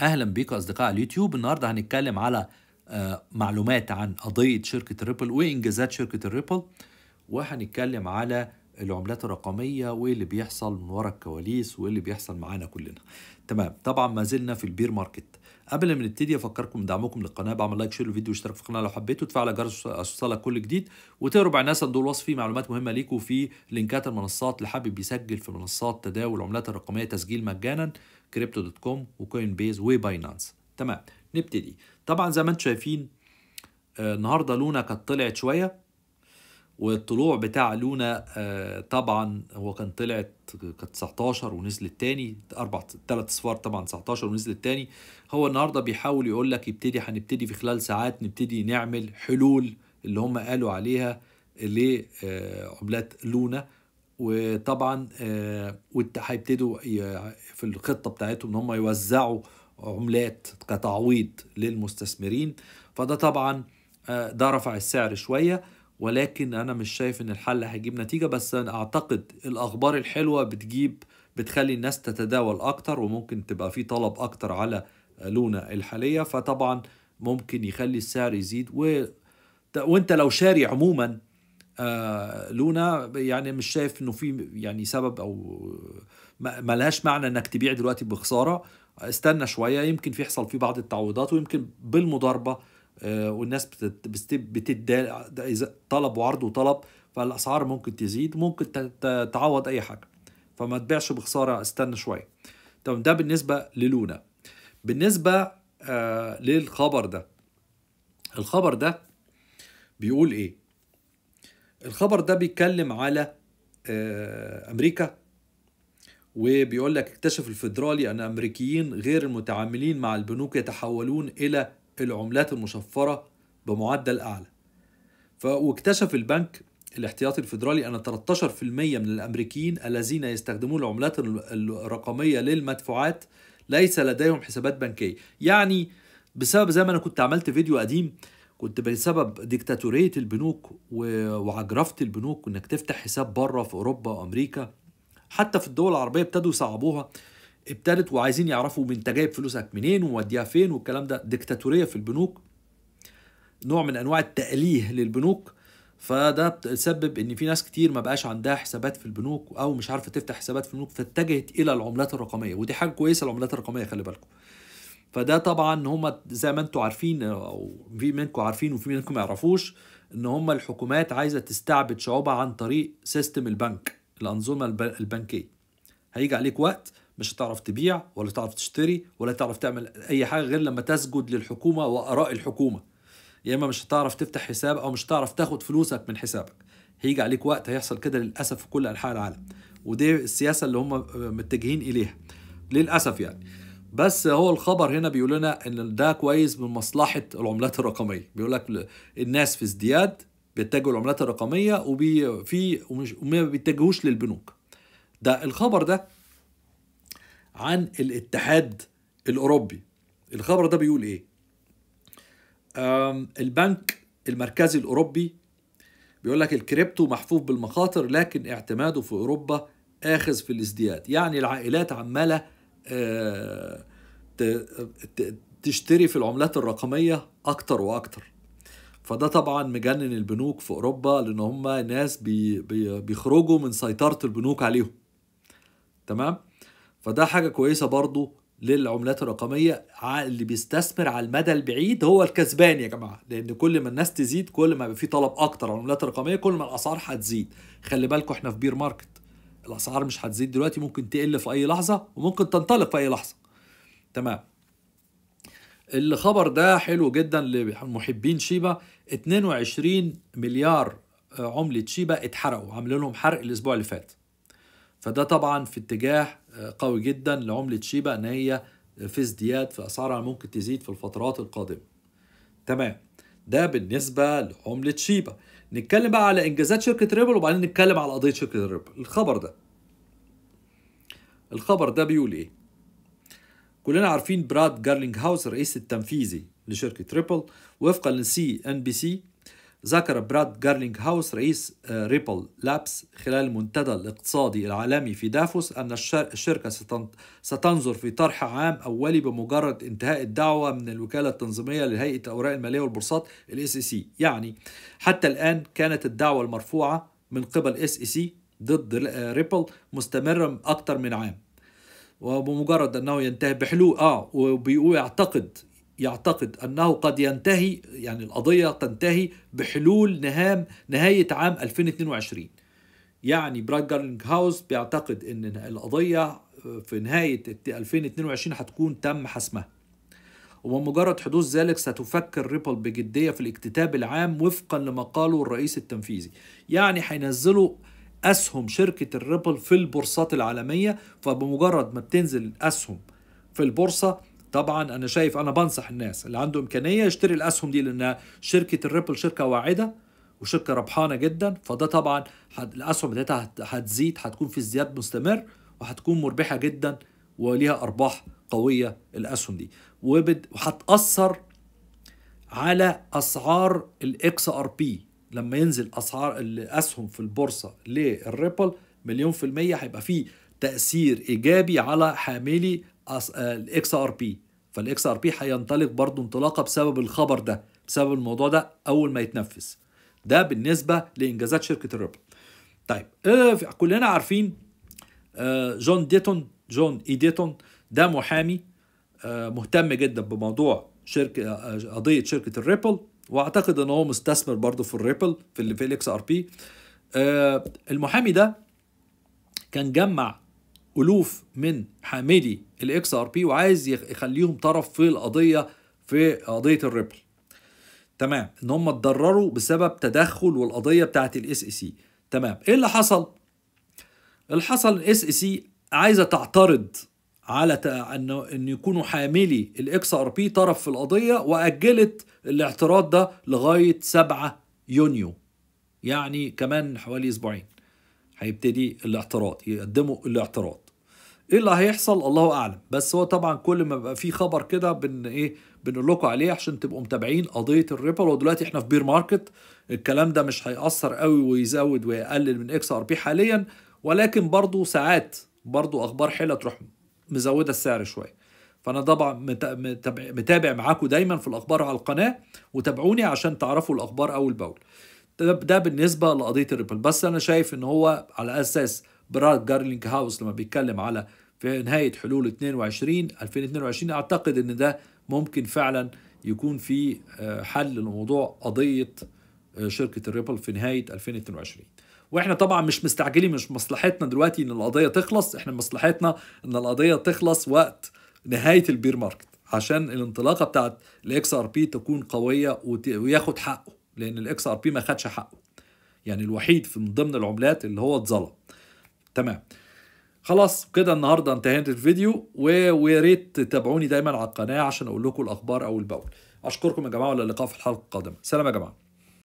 اهلا بيكم اصدقاء اليوتيوب النهارده هنتكلم على آه، معلومات عن قضيه شركه ريبل وانجازات شركه الريبل وهنتكلم على العملات الرقميه وايه اللي بيحصل من ورا الكواليس وايه اللي بيحصل معانا كلنا تمام طبعا ما زلنا في البير ماركت قبل ما نبتدي افكركم بدعمكم للقناه بعمل لايك شير للفيديو واشترك في القناه لو حبيتوا وتفعل جرس اوصلك كل جديد على الناس دول الوصف فيه معلومات مهمه ليكم في لينكات المنصات اللي حابب يسجل في منصات تداول العملات الرقميه تسجيل مجانا كريبتو دوت كوم وكوين بيز وباينانس تمام نبتدي طبعا زي ما انتم شايفين آه النهارده لونا كانت طلعت شويه والطلوع بتاع لونا آه طبعا هو كان طلعت كانت 19 ونزلت تاني اربع ثلاث اصفار طبعا 19 ونزلت تاني هو النهارده بيحاول يقول لك يبتدي هنبتدي في خلال ساعات نبتدي نعمل حلول اللي هم قالوا عليها لعملات آه، لونا وطبعا آه، هيبتدوا في الخطه بتاعتهم ان هم يوزعوا عملات كتعويض للمستثمرين فده طبعا آه، ده رفع السعر شويه ولكن انا مش شايف ان الحل هيجيب نتيجه بس انا اعتقد الاخبار الحلوه بتجيب بتخلي الناس تتداول اكتر وممكن تبقى في طلب اكتر على لونا الحاليه فطبعا ممكن يخلي السعر يزيد و... وانت لو شاري عموما آه لونا يعني مش شايف انه في يعني سبب او ملهاش معنى انك تبيع دلوقتي بخساره استنى شويه يمكن في يحصل في بعض التعويضات ويمكن بالمضاربه آه والناس بتدال اذا طلب وعرض وطلب فالاسعار ممكن تزيد ممكن تعوض اي حاجه فما تبيعش بخساره استنى شويه تمام ده بالنسبه للونا بالنسبه آه للخبر ده الخبر ده بيقول ايه الخبر ده بيتكلم على آه، امريكا وبيقول لك اكتشف الفيدرالي ان امريكيين غير المتعاملين مع البنوك يتحولون الى العملات المشفره بمعدل اعلى واكتشف البنك الاحتياطي الفيدرالي ان 13% من الامريكيين الذين يستخدمون العملات الرقميه للمدفوعات ليس لديهم حسابات بنكيه يعني بسبب زي ما انا كنت عملت فيديو قديم كنت بسبب ديكتاتورية البنوك وعجرفة البنوك وإنك تفتح حساب بره في أوروبا وأمريكا حتى في الدول العربية ابتدوا يصعبوها ابتدت وعايزين يعرفوا من انت جايب فلوسك منين ووديها فين والكلام ده ديكتاتورية في البنوك نوع من أنواع التأليه للبنوك فده سبب ان في ناس كتير ما بقاش عندها حسابات في البنوك او مش عارفه تفتح حسابات في البنوك فاتجهت الى العملات الرقميه ودي حاجه كويسه العملات الرقميه خلي بالكم فده طبعا هما زي ما انتم عارفين او في منكم عارفين وفي منكم ما يعرفوش ان هما الحكومات عايزه تستعبد شعوبها عن طريق سيستم البنك الانظمه البنكيه هيجي عليك وقت مش هتعرف تبيع ولا تعرف تشتري ولا تعرف تعمل اي حاجه غير لما تسجد للحكومه واراء الحكومه يا اما مش هتعرف تفتح حساب او مش هتعرف تاخد فلوسك من حسابك هيجي عليك وقت هيحصل كده للاسف في كل انحاء العالم ودي السياسه اللي هم متجهين اليها للاسف يعني بس هو الخبر هنا بيقول لنا ان ده كويس من مصلحه العملات الرقميه بيقول لك الناس في ازدياد بيتجهوا للعملات الرقميه وبي في وما بيتجهوش للبنوك ده الخبر ده عن الاتحاد الاوروبي الخبر ده بيقول ايه البنك المركزي الاوروبي بيقول لك الكريبتو محفوف بالمخاطر لكن اعتماده في اوروبا اخذ في الازدياد يعني العائلات عماله آه، تشتري في العملات الرقمية أكتر وأكتر فده طبعا مجنن البنوك في أوروبا لأن هم ناس بي بي بيخرجوا من سيطرة البنوك عليهم تمام فده حاجة كويسة برضو للعملات الرقمية اللي بيستثمر على المدى البعيد هو الكسبان يا جماعة لأن كل ما الناس تزيد كل ما في طلب أكتر على العملات الرقمية كل ما الأسعار هتزيد خلي بالكوا احنا في بير ماركت الاسعار مش هتزيد دلوقتي ممكن تقل في اي لحظه وممكن تنطلق في اي لحظه تمام الخبر ده حلو جدا لمحبين شيبا 22 مليار عملة شيبا اتحرقوا عاملين لهم حرق الاسبوع اللي فات فده طبعا في اتجاه قوي جدا لعملة شيبا ان هي في ازدياد في اسعارها ممكن تزيد في الفترات القادمة تمام ده بالنسبة لعملة شيبا نتكلم بقى على انجازات شركه ريبل وبعدين نتكلم على قضيه شركه ريبل الخبر ده الخبر ده بيقول ايه كلنا عارفين براد جارلينج هاوس الرئيس التنفيذي لشركه ريبل وفقا لسي ان بي سي ذكر براد جارلينغ هاوس رئيس آه، ريبل لابس خلال المنتدى الاقتصادي العالمي في دافوس أن الشركة ستنظر في طرح عام أولي بمجرد انتهاء الدعوة من الوكالة التنظيمية لهيئة الأوراق المالية والبورصات الاس سي e يعني حتى الآن كانت الدعوة المرفوعة من قبل اس سي e ضد آه، ريبل مستمرة أكثر من عام وبمجرد انه ينتهي بحلول اه وبيقول يعتقد يعتقد أنه قد ينتهي يعني القضية تنتهي بحلول نهام نهاية عام 2022 يعني براد جارلينج هاوس بيعتقد أن القضية آه، في نهاية 2022 هتكون تم حسمها وبمجرد حدوث ذلك ستفكر ريبل بجدية في الاكتتاب العام وفقا لما قاله الرئيس التنفيذي يعني هينزلوا أسهم شركة الريبل في البورصات العالمية فبمجرد ما بتنزل الأسهم في البورصة طبعا انا شايف انا بنصح الناس اللي عنده امكانيه يشتري الاسهم دي لان شركه الريبل شركه واعده وشركه ربحانه جدا فده طبعا الاسهم بتاعتها هتزيد هتكون في ازدياد مستمر وهتكون مربحه جدا وليها ارباح قويه الاسهم دي وهتاثر على اسعار الاكس ار بي لما ينزل اسعار الاسهم في البورصه للريبل مليون في الميه هيبقى فيه تاثير ايجابي على حاملي آه، الاكس ار بي فالاكس ار بي هينطلق برضه انطلاقه بسبب الخبر ده بسبب الموضوع ده اول ما يتنفذ ده بالنسبه لانجازات شركه الريبل طيب آه، كلنا عارفين آه، جون ديتون جون اي ديتون ده محامي آه، مهتم جدا بموضوع شركه قضيه شركه الريبل واعتقد ان هو مستثمر برضه في الريبل في الاكس ار بي المحامي ده كان جمع الوف من حاملي الاكس ار بي وعايز يخليهم طرف في القضيه في قضيه الريبل تمام ان هم اتضرروا بسبب تدخل والقضيه بتاعت الاس اي سي تمام ايه اللي حصل اللي حصل الاس اي سي عايزه تعترض على انه ان يكونوا حاملي الاكس ار بي طرف في القضيه واجلت الاعتراض ده لغايه 7 يونيو يعني كمان حوالي اسبوعين هيبتدي الاعتراض يقدموا الاعتراض ايه اللي هيحصل الله اعلم بس هو طبعا كل ما بقى في خبر كده بن ايه بنقول لكم عليه عشان تبقوا متابعين قضيه الريبل ودلوقتي احنا في بير ماركت الكلام ده مش هيأثر قوي ويزود ويقلل من اكس ار بي حاليا ولكن برضو ساعات برضو اخبار حلوه تروح مزوده السعر شويه فانا طبعا متابع, متابع معاكم دايما في الاخبار على القناه وتابعوني عشان تعرفوا الاخبار اول باول ده بالنسبه لقضيه الريبل بس انا شايف ان هو على اساس براد جارلينج هاوس لما بيتكلم على في نهاية حلول 22 2022 أعتقد أن ده ممكن فعلا يكون في آه، حل لموضوع قضية آه، شركة الريبل في نهاية 2022 واحنا طبعا مش مستعجلين مش مصلحتنا دلوقتي ان القضيه تخلص احنا مصلحتنا ان القضيه تخلص وقت نهايه البير ماركت عشان الانطلاقه بتاعت الاكس ار بي تكون قويه وياخد حقه لان الاكس ار بي ما خدش حقه يعني الوحيد في من ضمن العملات اللي هو اتظلم تمام خلاص كده النهارده انتهيت الفيديو ويا ريت تتابعوني دايما على القناه عشان اقول لكم الاخبار اول باول اشكركم يا جماعه وللقاء في الحلقه القادمه سلام يا جماعه